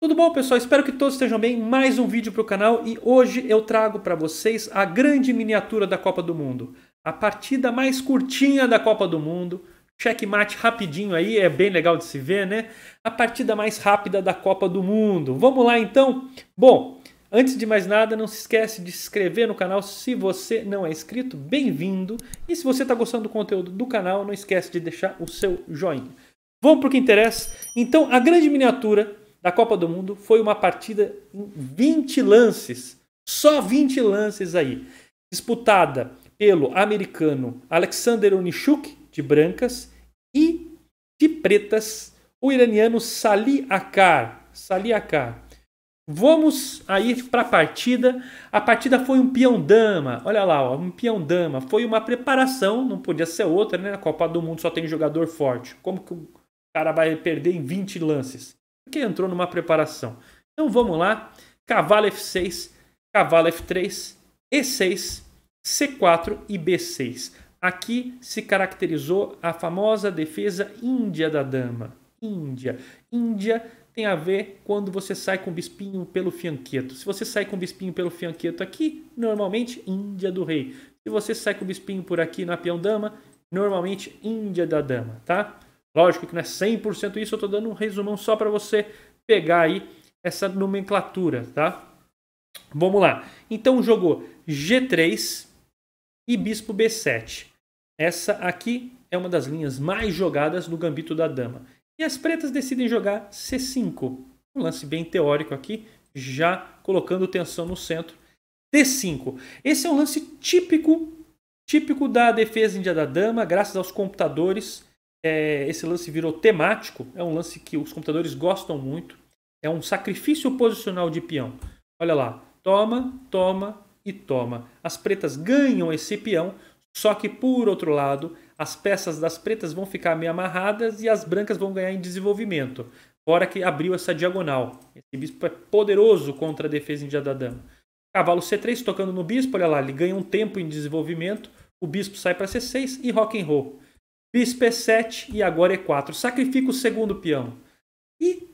Tudo bom, pessoal? Espero que todos estejam bem. Mais um vídeo para o canal e hoje eu trago para vocês a grande miniatura da Copa do Mundo. A partida mais curtinha da Copa do Mundo. Checkmate rapidinho aí, é bem legal de se ver, né? A partida mais rápida da Copa do Mundo. Vamos lá, então? Bom, antes de mais nada, não se esquece de se inscrever no canal se você não é inscrito. Bem-vindo! E se você está gostando do conteúdo do canal, não esquece de deixar o seu joinha. Vamos para o que interessa. Então, a grande miniatura da Copa do Mundo foi uma partida em 20 lances. Só 20 lances aí. Disputada pelo americano Alexander Onishuk, de brancas, e de pretas, o iraniano Salih Akar. Salih Akar. Vamos aí para a partida. A partida foi um peão-dama. Olha lá, ó, um peão-dama. Foi uma preparação, não podia ser outra, né? A Copa do Mundo só tem jogador forte. Como que o cara vai perder em 20 lances? porque entrou numa preparação. Então vamos lá. Cavalo F6, cavalo F3, E6, C4 e B6. Aqui se caracterizou a famosa defesa índia da dama. Índia. Índia tem a ver quando você sai com o bispinho pelo fianqueto. Se você sai com o bispinho pelo fianqueto aqui, normalmente Índia do rei. Se você sai com o bispinho por aqui na peão dama, normalmente Índia da dama, tá? Lógico que não é 100% isso, eu estou dando um resumão só para você pegar aí essa nomenclatura, tá? Vamos lá. Então jogou G3 e bispo B7. Essa aqui é uma das linhas mais jogadas no gambito da dama. E as pretas decidem jogar C5. Um lance bem teórico aqui, já colocando tensão no centro. D5. Esse é um lance típico, típico da defesa índia da dama, graças aos computadores é, esse lance virou temático, é um lance que os computadores gostam muito, é um sacrifício posicional de peão. Olha lá, toma, toma e toma. As pretas ganham esse peão, só que por outro lado, as peças das pretas vão ficar meio amarradas e as brancas vão ganhar em desenvolvimento. Fora que abriu essa diagonal. Esse bispo é poderoso contra a defesa em dia da dama. Cavalo C3 tocando no bispo, olha lá, ele ganha um tempo em desenvolvimento, o bispo sai para C6 e rock and roll. Bispo é E7 e agora E4. É Sacrifica o segundo peão. E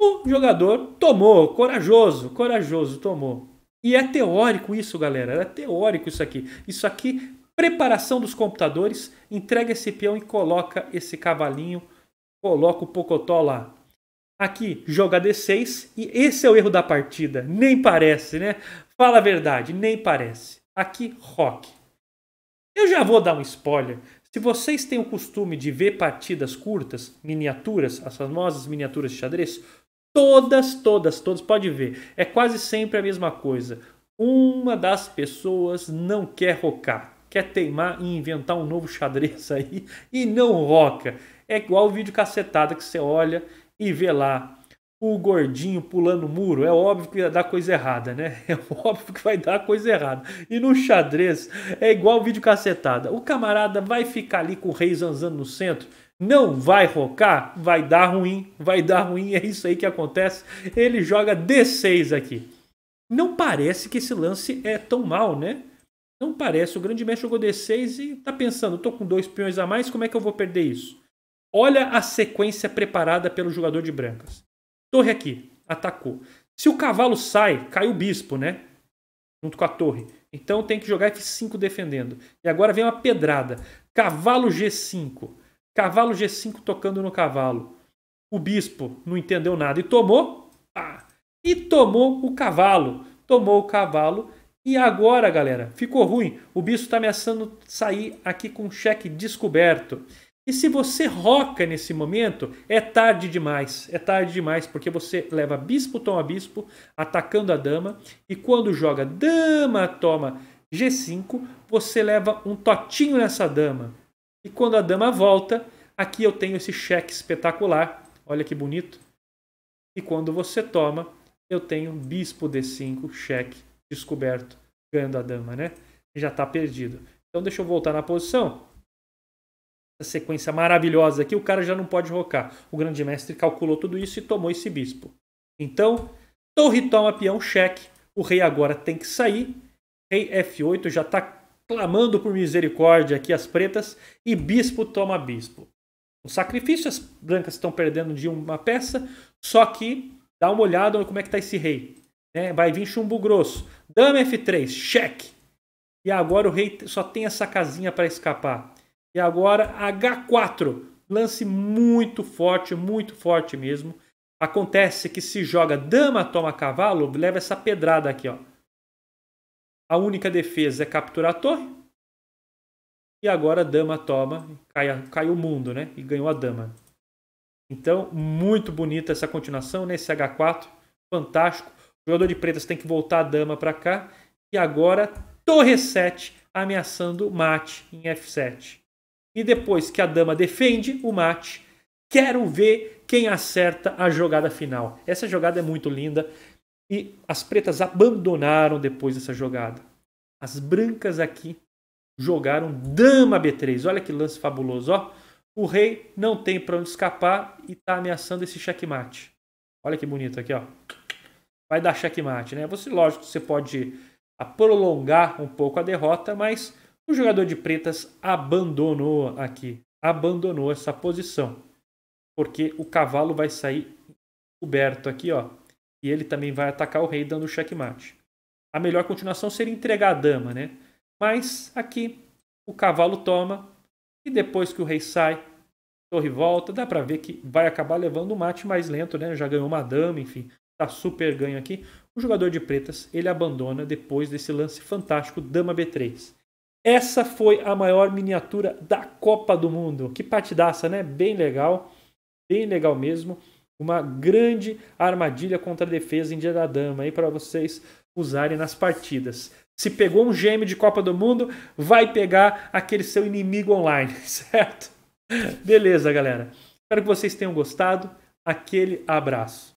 o jogador tomou, corajoso, corajoso, tomou. E é teórico isso, galera. É teórico isso aqui. Isso aqui, preparação dos computadores, entrega esse peão e coloca esse cavalinho, coloca o pocotó lá. Aqui, joga D6 e esse é o erro da partida. Nem parece, né? Fala a verdade, nem parece. Aqui, rock. Eu já vou dar um spoiler. Se vocês têm o costume de ver partidas curtas, miniaturas, as famosas miniaturas de xadrez, todas, todas, todas, pode ver, é quase sempre a mesma coisa. Uma das pessoas não quer rocar, quer teimar e inventar um novo xadrez aí e não roca. É igual o vídeo cacetada que você olha e vê lá o gordinho pulando o muro, é óbvio que vai dar coisa errada, né? É óbvio que vai dar coisa errada. E no xadrez é igual vídeo cacetada. O camarada vai ficar ali com o rei zanzando no centro, não vai rocar, vai dar ruim, vai dar ruim, é isso aí que acontece. Ele joga D6 aqui. Não parece que esse lance é tão mal, né? Não parece. O grande mestre jogou D6 e tá pensando, tô com dois peões a mais, como é que eu vou perder isso? Olha a sequência preparada pelo jogador de brancas. Torre aqui, atacou. Se o cavalo sai, cai o bispo, né? Junto com a torre. Então tem que jogar F5 defendendo. E agora vem uma pedrada. Cavalo G5. Cavalo G5 tocando no cavalo. O bispo não entendeu nada e tomou. Ah, e tomou o cavalo. Tomou o cavalo. E agora, galera, ficou ruim. O bispo está ameaçando sair aqui com cheque descoberto. E se você roca nesse momento, é tarde demais. É tarde demais, porque você leva bispo toma bispo, atacando a dama, e quando joga dama toma G5, você leva um totinho nessa dama. E quando a dama volta, aqui eu tenho esse cheque espetacular. Olha que bonito. E quando você toma, eu tenho bispo D5, cheque descoberto, ganhando a dama, né? Já está perdido. Então deixa eu voltar na posição sequência maravilhosa aqui, o cara já não pode rocar. O grande mestre calculou tudo isso e tomou esse bispo. Então, torre toma peão, cheque. O rei agora tem que sair. Rei F8 já está clamando por misericórdia aqui as pretas. E bispo toma bispo. O sacrifício, as brancas estão perdendo de uma peça. Só que, dá uma olhada como é que está esse rei. Né? Vai vir chumbo grosso. Dama F3, cheque. E agora o rei só tem essa casinha para escapar. E agora H4, lance muito forte, muito forte mesmo. Acontece que se joga dama, toma cavalo, leva essa pedrada aqui, ó. A única defesa é capturar a torre. E agora dama toma, cai, cai o mundo, né? E ganhou a dama. Então, muito bonita essa continuação nesse H4. Fantástico. O jogador de pretas tem que voltar a dama para cá. E agora, torre 7 ameaçando o mate em F7. E depois que a dama defende o mate, quero ver quem acerta a jogada final. Essa jogada é muito linda e as pretas abandonaram depois dessa jogada. As brancas aqui jogaram dama B3. Olha que lance fabuloso, ó. O rei não tem para onde escapar e está ameaçando esse checkmate. Olha que bonito aqui, ó. Vai dar checkmate, né? Você, lógico, você pode prolongar um pouco a derrota, mas o jogador de pretas abandonou aqui, abandonou essa posição, porque o cavalo vai sair coberto aqui, ó, e ele também vai atacar o rei dando checkmate. A melhor continuação seria entregar a dama, né? Mas aqui o cavalo toma e depois que o rei sai, torre volta, dá para ver que vai acabar levando o mate mais lento, né? Já ganhou uma dama, enfim, tá super ganho aqui. O jogador de pretas, ele abandona depois desse lance fantástico dama B3. Essa foi a maior miniatura da Copa do Mundo. Que partidaça, né? Bem legal. Bem legal mesmo. Uma grande armadilha contra a defesa em dia da dama aí para vocês usarem nas partidas. Se pegou um gêmeo de Copa do Mundo, vai pegar aquele seu inimigo online, certo? Beleza, galera. Espero que vocês tenham gostado. Aquele abraço.